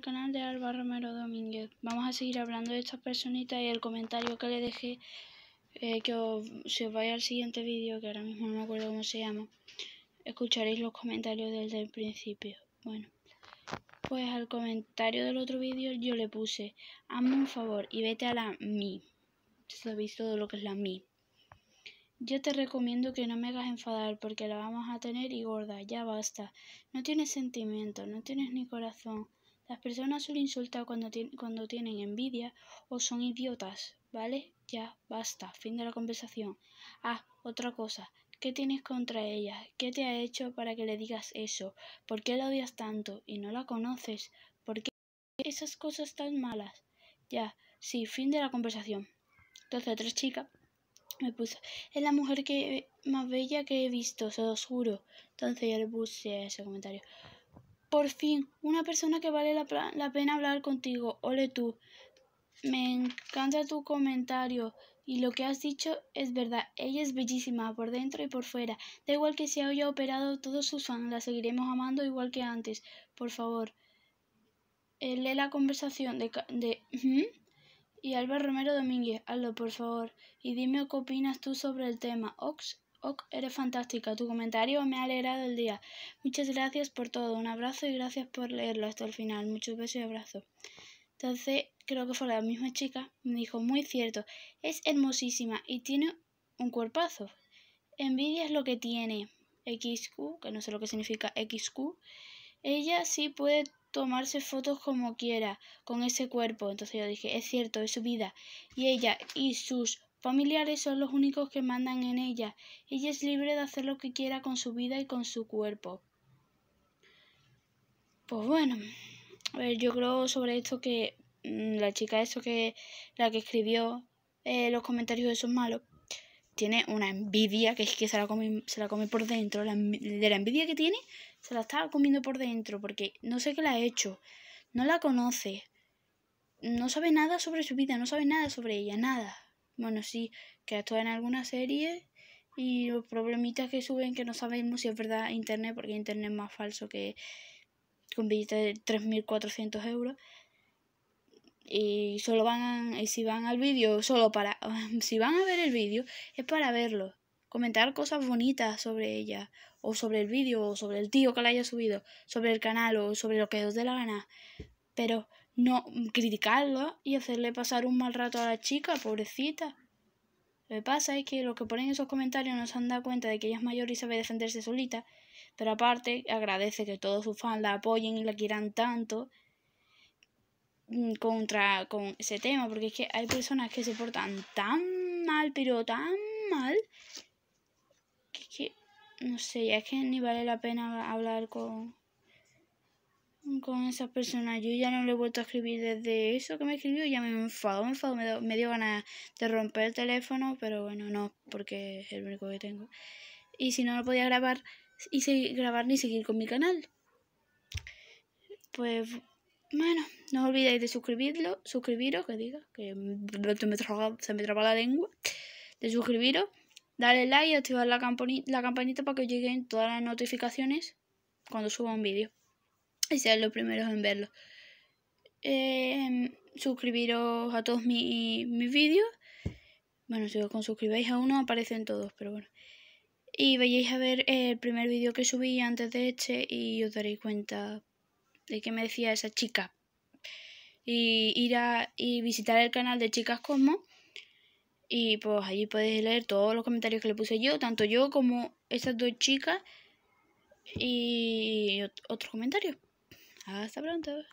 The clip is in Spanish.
canal de Alba Romero Domínguez. Vamos a seguir hablando de estas personita y el comentario que le dejé, eh, que os, si os al siguiente vídeo, que ahora mismo no me acuerdo cómo se llama, escucharéis los comentarios desde el principio. Bueno, pues al comentario del otro vídeo yo le puse, hazme un favor y vete a la mi. Sabéis todo lo que es la mi. Yo te recomiendo que no me hagas enfadar porque la vamos a tener y gorda, ya basta. No tienes sentimiento, no tienes ni corazón. Las personas suelen insultar cuando, cuando tienen envidia o son idiotas, ¿vale? Ya, basta, fin de la conversación. Ah, otra cosa, ¿Qué tienes contra ella? ¿Qué te ha hecho para que le digas eso? ¿Por qué la odias tanto y no la conoces? ¿Por qué esas cosas tan malas? Ya, sí, fin de la conversación. Entonces otra chica me puso, es la mujer que más bella que he visto, se lo juro. Entonces yo le puse ese comentario. Por fin, una persona que vale la, pena hablar contigo. Ole tú. Me encanta tu comentario y lo que has dicho es verdad. Ella es bellísima por dentro y por fuera. Da igual que se haya operado todos sus fans, la seguiremos amando igual que antes. Por favor, eh, lee la conversación de, de y Alba Romero Domínguez. Hazlo, por favor, y dime qué opinas tú sobre el tema. Ox Ok, eres fantástica. Tu comentario me ha alegrado el día. Muchas gracias por todo. Un abrazo y gracias por leerlo hasta el final. Muchos besos y abrazos. Entonces, creo que fue la misma chica. Me dijo, muy cierto. Es hermosísima y tiene un cuerpazo. Envidia es lo que tiene. XQ, que no sé lo que significa XQ. Ella sí puede tomarse fotos como quiera con ese cuerpo. Entonces yo dije, es cierto, es su vida. Y ella y sus familiares son los únicos que mandan en ella. Ella es libre de hacer lo que quiera con su vida y con su cuerpo. Pues bueno, a ver, yo creo sobre esto que mm, la chica esto que la que escribió eh, los comentarios de esos malos tiene una envidia que es que se la come, se la come por dentro. de la envidia que tiene, se la está comiendo por dentro porque no sé qué la ha hecho. No la conoce. No sabe nada sobre su vida, no sabe nada sobre ella, nada. Bueno, sí, que actúa en alguna serie y los problemitas que suben que no sabemos si es verdad internet, porque internet es más falso que con billetes de 3.400 euros. Y solo van, y si van al vídeo, solo para, si van a ver el vídeo, es para verlo. Comentar cosas bonitas sobre ella, o sobre el vídeo, o sobre el tío que la haya subido, sobre el canal, o sobre lo que os dé la gana. Pero no mm, criticarlo y hacerle pasar un mal rato a la chica, pobrecita. Lo que pasa es que los que ponen esos comentarios no se han dado cuenta de que ella es mayor y sabe defenderse solita, pero aparte agradece que todos sus fans la apoyen y la quieran tanto mm, contra con ese tema, porque es que hay personas que se portan tan mal, pero tan mal, que, que no sé, es que ni vale la pena hablar con, con esas personas. Yo ya no le he vuelto a escribir desde eso que me escribió, ya me enfado, me enfado, me, dio, me dio ganas de romper el teléfono, pero bueno, no, porque es el único que tengo. Y si no lo podía grabar y grabar ni seguir con mi canal. Pues bueno, no os olvidéis de suscribirlo, suscribiros, que diga, que se me traba la lengua, de suscribiros, darle like y activar la, la campanita para que lleguen todas las notificaciones cuando suba un vídeo y ser los primeros en verlo. Em, suscribiros a todos mis, vídeos. Bueno, si os suscribáis a uno aparecen todos, pero bueno. Y vayáis a ver el primer vídeo que subí antes de este y os daréis cuenta de qué me decía esa chica. Y ir a y visitar el canal de Chicas Cosmo. Y pues allí podéis leer todos los comentarios que le puse yo, tanto yo como esas dos chicas y otros comentarios. Hasta pronto.